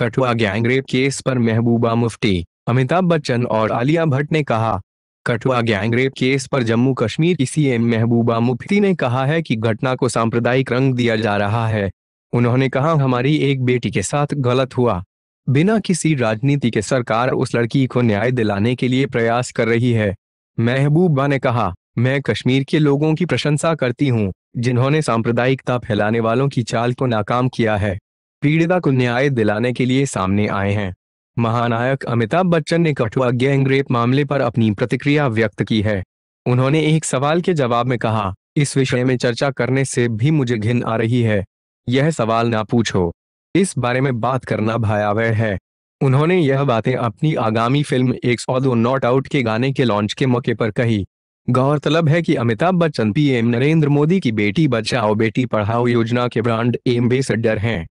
Kathua gangrape case पर महबूबा मुफ्ती अमिताभ बच्चन और आलिया भट्ट ने कहा कठुआ गैंगरेप केस पर जम्मू कश्मीर की सीएम महबूबा मुफ्ती ने कहा है कि घटना को सांप्रदायिक रंग दिया जा रहा है उन्होंने कहा हमारी एक बेटी के साथ गलत हुआ बिना किसी राजनीति के सरकार उस लड़की को न्याय दिलाने के लिए प्रयास कर रही है महबूबा ने कहा मैं कश्मीर के लोगों की प्रशंसा करती हूँ जिन्होंने सांप्रदायिकता फैलाने वालों की चाल को नाकाम किया है पीड़िता को न्याय दिलाने के लिए सामने आए हैं महानायक अमिताभ बच्चन ने कठुआ गैंग रेप मामले पर अपनी प्रतिक्रिया व्यक्त की है उन्होंने एक सवाल के जवाब में कहा इस विषय में चर्चा करने से भी मुझे घिन आ रही है यह सवाल ना पूछो इस बारे में बात करना भयावह है उन्होंने यह बातें अपनी आगामी फिल्म एक सौ दो नॉट आउट के गाने के लॉन्च के मौके पर कही गौरतलब है कि अमिताभ बच्चन पीएम नरेंद्र मोदी की बेटी बचाओ बेटी पढ़ाओ योजना के ब्रांड एम्बेसडर हैं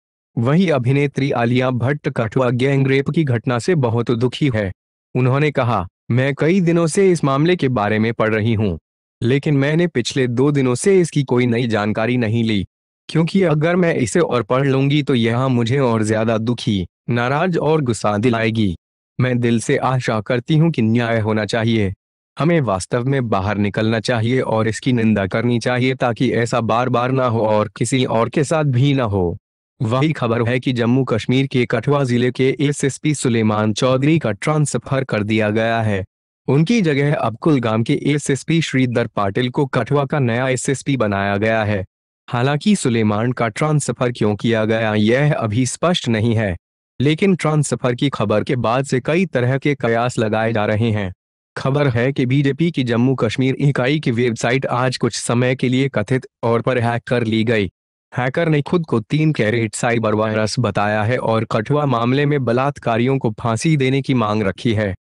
वहीं अभिनेत्री आलिया भट्ट कठुआ गैंगरेप की घटना से बहुत दुखी है उन्होंने कहा मैं कई दिनों से इस मामले के बारे में पढ़ रही हूँ लेकिन मैंने पिछले दो दिनों से इसकी कोई नई जानकारी नहीं ली क्योंकि अगर मैं इसे और पढ़ लूंगी तो यह मुझे और ज्यादा दुखी नाराज और गुस्सा दिलाएगी मैं दिल से आशा करती हूँ कि न्याय होना चाहिए हमें वास्तव में बाहर निकलना चाहिए और इसकी निंदा करनी चाहिए ताकि ऐसा बार बार ना हो और किसी और के साथ भी ना हो वही खबर है कि जम्मू कश्मीर के कठुआ जिले के एसएसपी सुलेमान चौधरी का ट्रांसफर कर दिया गया है उनकी जगह अब कुलगाम के एसएसपी श्रीधर पाटिल को कठुआ का नया एसएसपी बनाया गया है हालांकि सुलेमान का ट्रांसफर क्यों किया गया यह अभी स्पष्ट नहीं है लेकिन ट्रांसफर की खबर के बाद से कई तरह के कयास लगाए जा रहे हैं खबर है कि बीजेपी की जम्मू कश्मीर इकाई की वेबसाइट आज कुछ समय के लिए कथित और पर हैक कर ली गई हैकर ने खुद को तीन कैरेट साइबर वायरस बताया है और कठुआ मामले में बलात्कारियों को फांसी देने की मांग रखी है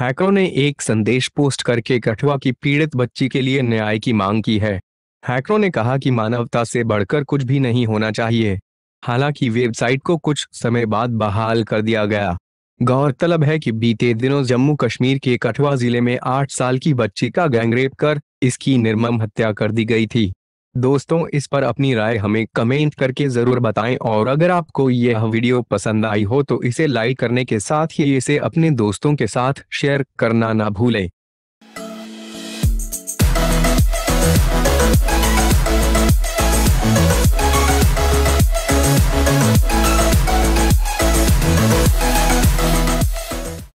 हैकरों ने एक संदेश पोस्ट करके कठुआ की पीड़ित बच्ची के लिए न्याय की मांग की है हैकरों ने कहा कि मानवता से बढ़कर कुछ भी नहीं होना चाहिए हालांकि वेबसाइट को कुछ समय बाद बहाल कर दिया गया गौरतलब है कि बीते दिनों जम्मू कश्मीर के कठुआ जिले में आठ साल की बच्ची का गैंगरेप कर इसकी निर्मम हत्या कर दी गई थी दोस्तों इस पर अपनी राय हमें कमेंट करके जरूर बताएं और अगर आपको यह वीडियो पसंद आई हो तो इसे लाइक करने के साथ ही इसे अपने दोस्तों के साथ शेयर करना ना भूलें